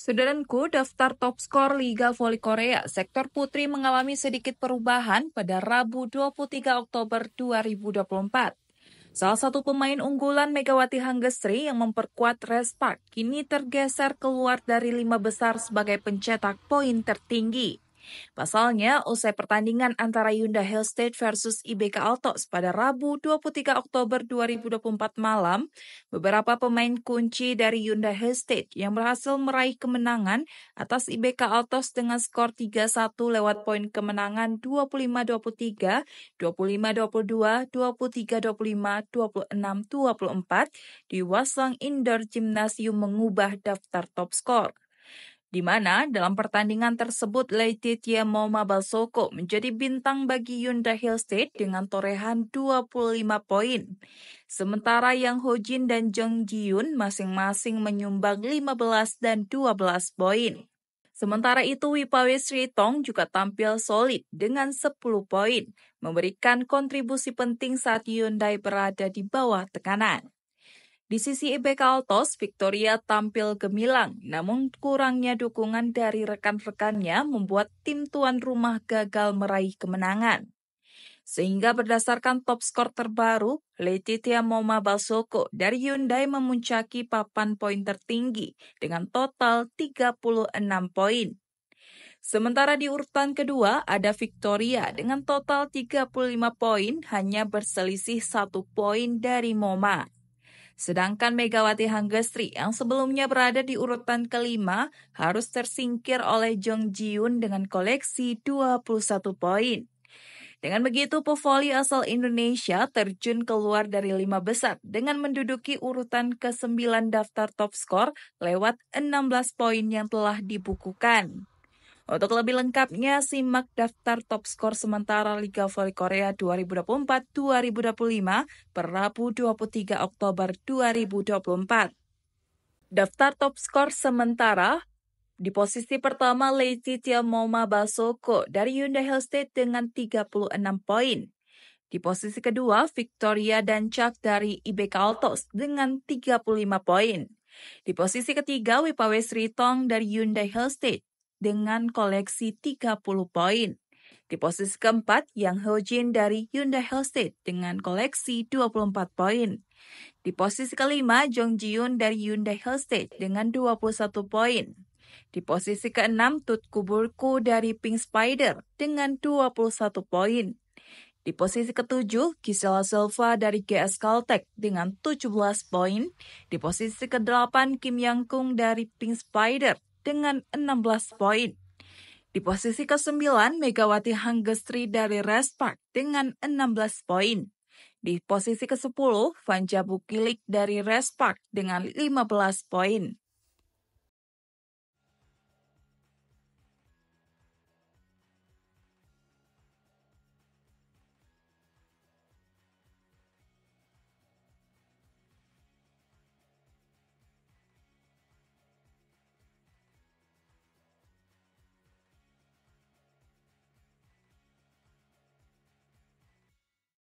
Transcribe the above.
Saudaranku, daftar top skor Liga Voli Korea sektor putri mengalami sedikit perubahan pada Rabu 23 Oktober 2024. Salah satu pemain unggulan Megawati Hanggesri yang memperkuat Res kini tergeser keluar dari lima besar sebagai pencetak poin tertinggi. Pasalnya, usai pertandingan antara Yunda Hill State versus IBK Altos pada Rabu 23 Oktober 2024 malam, beberapa pemain kunci dari Yunda Hill State yang berhasil meraih kemenangan atas IBK Altos dengan skor 3-1 lewat poin kemenangan 25-23, 25-22, 23-25, 26-24 di Wasang Indoor Gymnasium mengubah daftar top skor di mana dalam pertandingan tersebut Leititia Moma Balsoko menjadi bintang bagi Hyundai Hill State dengan torehan 25 poin. Sementara Yang Ho Jin dan Jung Ji-yun masing-masing menyumbang 15 dan 12 poin. Sementara itu Wipawe Sri Tong juga tampil solid dengan 10 poin, memberikan kontribusi penting saat Hyundai berada di bawah tekanan. Di sisi IBK Altos, Victoria tampil gemilang, namun kurangnya dukungan dari rekan-rekannya membuat tim tuan rumah gagal meraih kemenangan. Sehingga berdasarkan top skor terbaru, Letitia Moma Basoko dari Hyundai memuncaki papan poin tertinggi dengan total 36 poin. Sementara di urutan kedua ada Victoria dengan total 35 poin hanya berselisih satu poin dari Moma. Sedangkan Megawati Hanggestri yang sebelumnya berada di urutan kelima harus tersingkir oleh Jong Yoon dengan koleksi 21 poin. Dengan begitu, Povoli asal Indonesia terjun keluar dari lima besar dengan menduduki urutan ke-9 daftar top skor lewat 16 poin yang telah dibukukan. Untuk lebih lengkapnya, simak daftar top skor sementara Liga Voli Korea 2024-2025 per Rabu 23 Oktober 2024. Daftar top skor sementara di posisi pertama, Leititia Moma Basoko dari Hyundai Hill State dengan 36 poin. Di posisi kedua, Victoria Danchak dari IBK Altos dengan 35 poin. Di posisi ketiga, Wipawe Sri Tong dari Hyundai Hill State dengan koleksi 30 poin. Di posisi keempat, Yang Hojin dari Hyundai Hellstate dengan koleksi 24 poin. Di posisi kelima, Jong Yoon dari Hyundai Hellstate dengan 21 poin. Di posisi keenam, Tut Kuburku dari Pink Spider dengan 21 poin. Di posisi ketujuh, Gisela Silva dari GS Caltech dengan 17 poin. Di posisi kedelapan, Kim Yang Kung dari Pink Spider dengan 16 poin. Di posisi ke-9, Megawati Hanggestri dari Respark dengan 16 poin. Di posisi ke-10, Vanja Bukilik dari Respark dengan 15 poin.